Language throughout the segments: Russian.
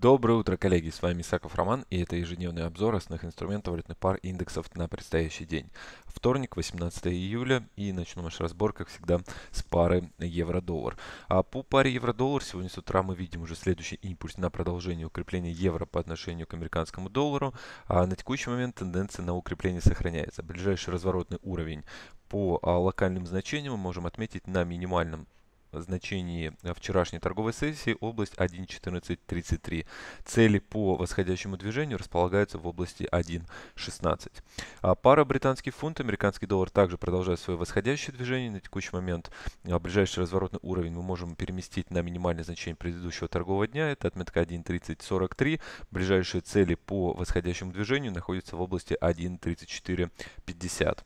Доброе утро, коллеги! С вами Исаков Роман и это ежедневный обзор основных инструментов валютных пар индексов на предстоящий день. Вторник, 18 июля и начну наш разбор, как всегда, с пары евро-доллар. А по паре евро-доллар сегодня с утра мы видим уже следующий импульс на продолжение укрепления евро по отношению к американскому доллару. А на текущий момент тенденция на укрепление сохраняется. Ближайший разворотный уровень по а, локальным значениям мы можем отметить на минимальном значении э, вчерашней торговой сессии область 1.1433. Цели по восходящему движению располагаются в области 1.16. А пара британский фунт, американский доллар также продолжает свое восходящее движение. На текущий момент э, ближайший разворотный уровень мы можем переместить на минимальное значение предыдущего торгового дня. Это отметка 1.3043. Ближайшие цели по восходящему движению находятся в области 1.3450.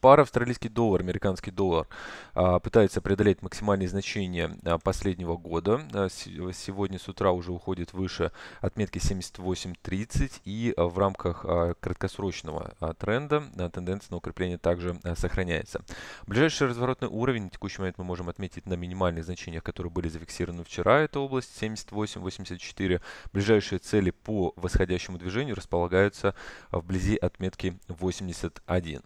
Пара австралийский доллар, американский доллар а, пытается преодолеть максимальные значения а, последнего года. А, сегодня с утра уже уходит выше отметки 78.30 и в рамках краткосрочного тренда тенденция на укрепление также сохраняется. Ближайший разворотный уровень на текущий момент мы можем отметить на минимальных значениях, которые были зафиксированы вчера. Это область 78-84. Ближайшие цели по восходящему движению располагаются вблизи отметки 81.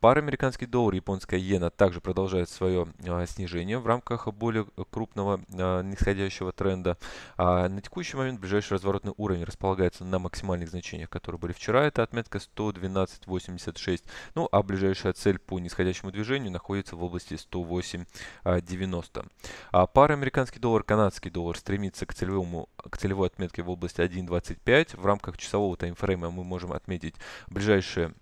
Пара американский доллар и японская иена также продолжает свое а, снижение в рамках более крупного а, нисходящего тренда. А, на текущий момент ближайший разворотный уровень располагается на максимальных значениях, которые были вчера. Это отметка 112.86. Ну а ближайшая цель по нисходящему движению находится в области 108.90. Пара американский доллар, канадский доллар стремится к, целевому, к целевой отметке в области 1.25. В рамках часового таймфрейма мы можем отметить ближайшие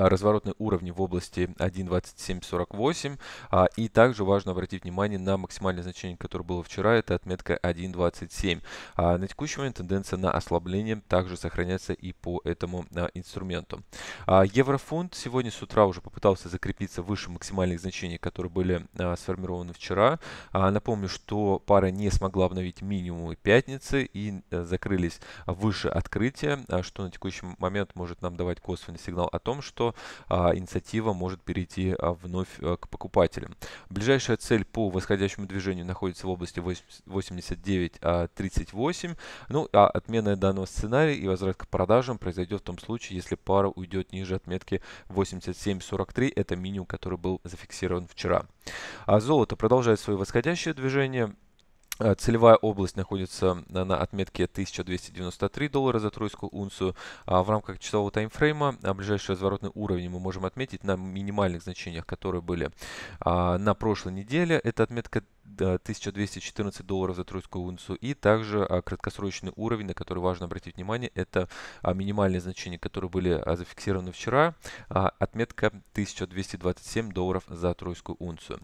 а, разворотные уровни в области 1.2748. А, и также важно обратить внимание на максимальное значение, которое было вчера, это отметка 1.27. А, на текущий момент тенденция на ослабление также сохраняется и по этому инструменту. Еврофунт сегодня с утра уже попытался закрепиться выше максимальных значений, которые были сформированы вчера. Напомню, что пара не смогла обновить минимумы пятницы и э, закрылись выше открытия, что на текущий момент может нам давать косвенный сигнал о том, что а, инициатива может перейти а, вновь а, к покупателям. Ближайшая цель по восходящему движению находится в области 89,38. 38 а, Ну, а отмена данного сценария и возврат к продажам произойдет в том случае, если пара уйдет ниже отметки 87,43, Это минимум, который был зафиксирован вчера. А золото продолжает свое восходящее движение. А, целевая область находится на отметке 1293 доллара за тройскую унцию. А, в рамках часового таймфрейма а, ближайшие разворотные уровни мы можем отметить на минимальных значениях, которые были на прошлой неделе. Это отметка 1214 долларов за тройскую унцию. И также краткосрочный уровень, на который важно обратить внимание, это минимальные значения, которые были зафиксированы вчера. Отметка 1227 долларов за тройскую унцию.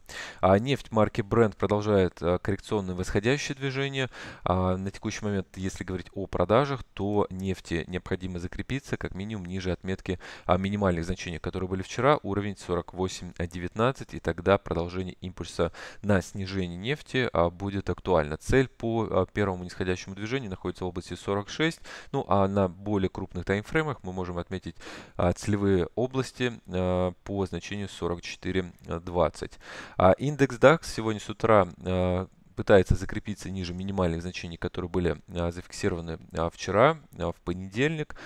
Нефть марки Brent продолжает коррекционный восходящий восходящее движение. А на текущий момент, если говорить о продажах, то нефти необходимо закрепиться как минимум ниже отметки а, минимальных значений, которые были вчера, уровень 48.19, и тогда продолжение импульса на снижение нефти а, будет актуально. Цель по а, первому нисходящему движению находится в области 46, ну а на более крупных таймфреймах мы можем отметить а, целевые области а, по значению 44.20. А, индекс DAX сегодня с утра а, пытается закрепиться ниже минимальных значений, которые были а, зафиксированы а, вчера, а, в понедельник.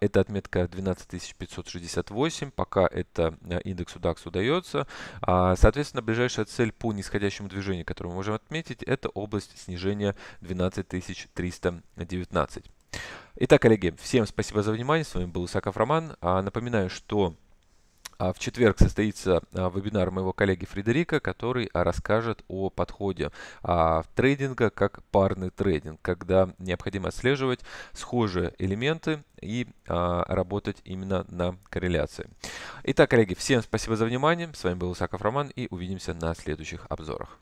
Это отметка 12568, пока это индексу DAX удается. Соответственно, ближайшая цель по нисходящему движению, которую мы можем отметить, это область снижения 12319. Итак, коллеги, всем спасибо за внимание. С вами был Исаков Роман. Напоминаю, что а в четверг состоится а, вебинар моего коллеги Фредерика, который а, расскажет о подходе трейдинга как парный трейдинг, когда необходимо отслеживать схожие элементы и работать именно на корреляции. Итак, коллеги, всем спасибо за внимание. С вами был Усаков Роман и увидимся на следующих обзорах.